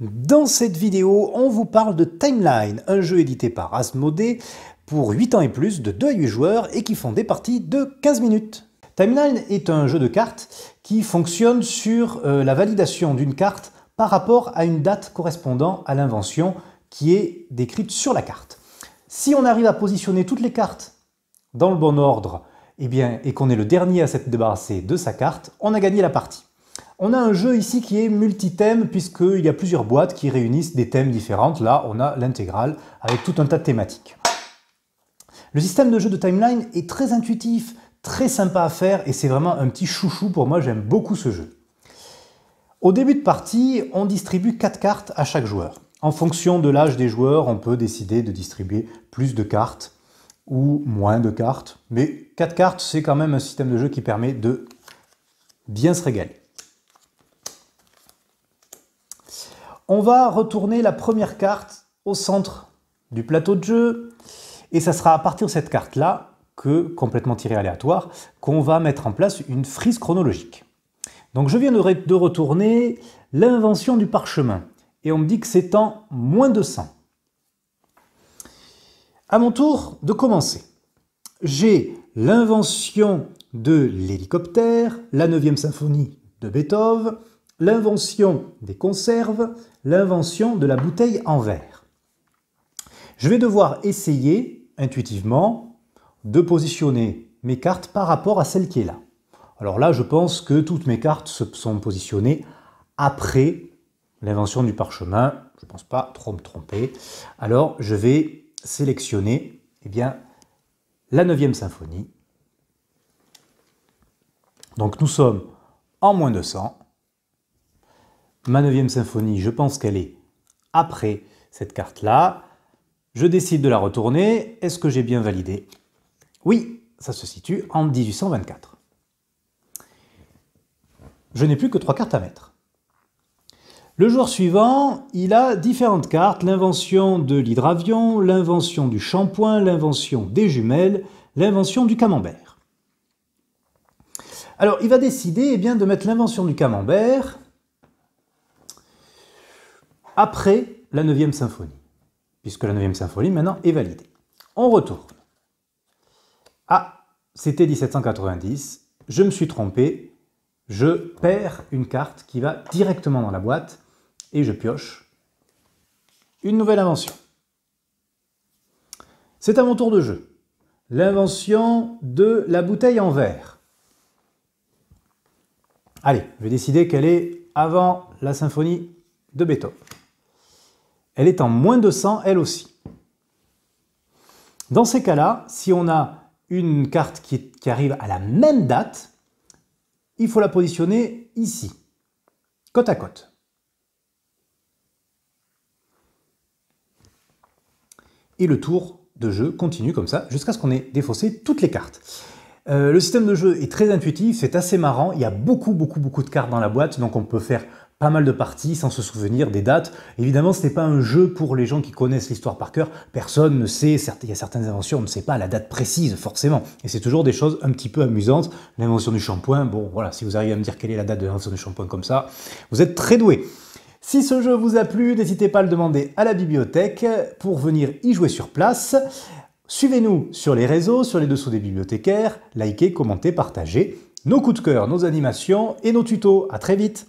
Dans cette vidéo, on vous parle de Timeline, un jeu édité par Asmodee pour 8 ans et plus de 2 à 8 joueurs et qui font des parties de 15 minutes. Timeline est un jeu de cartes qui fonctionne sur euh, la validation d'une carte par rapport à une date correspondant à l'invention qui est décrite sur la carte. Si on arrive à positionner toutes les cartes dans le bon ordre eh bien, et qu'on est le dernier à s'être débarrassé de sa carte, on a gagné la partie. On a un jeu ici qui est multi-thème puisqu'il y a plusieurs boîtes qui réunissent des thèmes différents. Là, on a l'intégrale avec tout un tas de thématiques. Le système de jeu de timeline est très intuitif, très sympa à faire et c'est vraiment un petit chouchou pour moi, j'aime beaucoup ce jeu. Au début de partie, on distribue 4 cartes à chaque joueur. En fonction de l'âge des joueurs, on peut décider de distribuer plus de cartes ou moins de cartes. Mais 4 cartes, c'est quand même un système de jeu qui permet de bien se régaler. On va retourner la première carte au centre du plateau de jeu. Et ça sera à partir de cette carte-là que, complètement tirée aléatoire, qu'on va mettre en place une frise chronologique. Donc je viens de, de retourner l'invention du parchemin. Et on me dit que c'est en moins de 100. À mon tour de commencer. J'ai l'invention de l'hélicoptère, la 9e symphonie de Beethoven, l'invention des conserves, l'invention de la bouteille en verre. Je vais devoir essayer intuitivement de positionner mes cartes par rapport à celle qui est là. Alors là, je pense que toutes mes cartes se sont positionnées après l'invention du parchemin. Je ne pense pas trop me tromper. Alors, je vais sélectionner eh bien, la 9e symphonie. Donc, nous sommes en moins de 100 ma neuvième symphonie, je pense qu'elle est après cette carte-là. Je décide de la retourner. Est-ce que j'ai bien validé Oui, ça se situe en 1824. Je n'ai plus que trois cartes à mettre. Le jour suivant, il a différentes cartes, l'invention de l'hydravion, l'invention du shampoing, l'invention des jumelles, l'invention du camembert. Alors, il va décider eh bien, de mettre l'invention du camembert après la 9e symphonie, puisque la 9e symphonie maintenant est validée. On retourne. Ah, c'était 1790, je me suis trompé, je perds une carte qui va directement dans la boîte et je pioche une nouvelle invention. C'est à mon tour de jeu. L'invention de la bouteille en verre. Allez, je vais décider qu'elle est avant la symphonie de Beethoven elle est en moins de 100 elle aussi. Dans ces cas-là, si on a une carte qui, arrive à la même date, il faut la positionner ici, côte à côte. Et le tour de jeu continue comme ça jusqu'à ce qu'on ait défaussé toutes les cartes. Euh, le système de jeu est très intuitif, c'est assez marrant, il y a beaucoup beaucoup beaucoup de cartes dans la boîte, donc on peut faire pas mal de parties sans se souvenir des dates. Évidemment, ce n'est pas un jeu pour les gens qui connaissent l'histoire par cœur. Personne ne sait, il y a certaines inventions, on ne sait pas la date précise, forcément. Et c'est toujours des choses un petit peu amusantes. L'invention du shampoing, bon voilà, si vous arrivez à me dire quelle est la date de l'invention du shampoing comme ça, vous êtes très doué. Si ce jeu vous a plu, n'hésitez pas à le demander à la bibliothèque pour venir y jouer sur place. Suivez-nous sur les réseaux, sur les dessous des bibliothécaires, likez, commentez, partagez nos coups de cœur, nos animations et nos tutos. À très vite